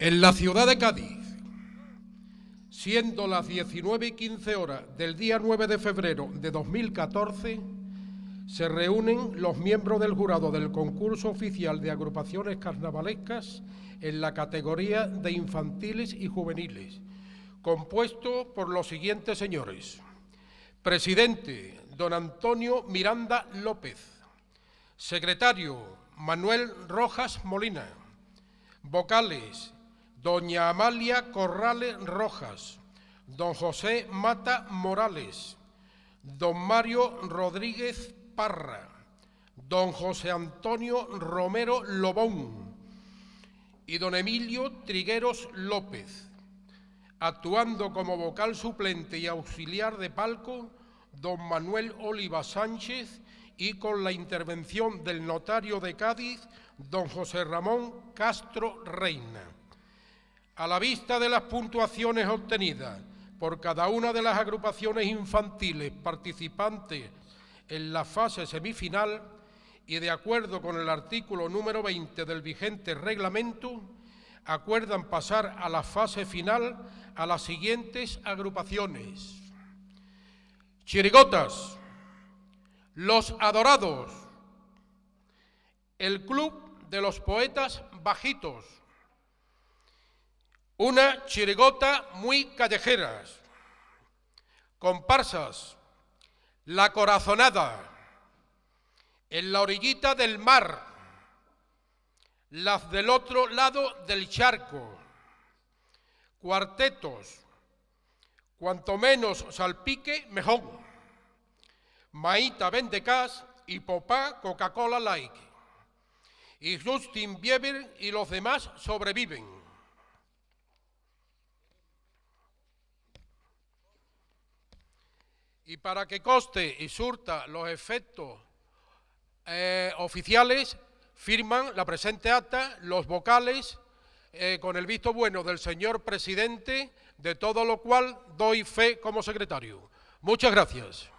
En la ciudad de Cádiz, siendo las 19 y 15 horas del día 9 de febrero de 2014, se reúnen los miembros del jurado del concurso oficial de agrupaciones carnavalescas en la categoría de infantiles y juveniles, compuesto por los siguientes señores. Presidente, don Antonio Miranda López. Secretario, Manuel Rojas Molina. Vocales, doña Amalia Corrales Rojas, don José Mata Morales, don Mario Rodríguez Parra, don José Antonio Romero Lobón y don Emilio Trigueros López, actuando como vocal suplente y auxiliar de palco, don Manuel Oliva Sánchez y con la intervención del notario de Cádiz, don José Ramón Castro Reina. A la vista de las puntuaciones obtenidas por cada una de las agrupaciones infantiles participantes en la fase semifinal y de acuerdo con el artículo número 20 del vigente reglamento, acuerdan pasar a la fase final a las siguientes agrupaciones. Chirigotas, Los Adorados, el Club de los Poetas Bajitos, una chirigota muy callejeras, comparsas, la corazonada, en la orillita del mar, las del otro lado del charco, cuartetos, cuanto menos salpique, mejor. Maíta Vendecas y Popá Coca-Cola Like. Y Justin Bieber y los demás sobreviven. Y para que coste y surta los efectos eh, oficiales, firman la presente acta los vocales eh, con el visto bueno del señor presidente, de todo lo cual doy fe como secretario. Muchas gracias.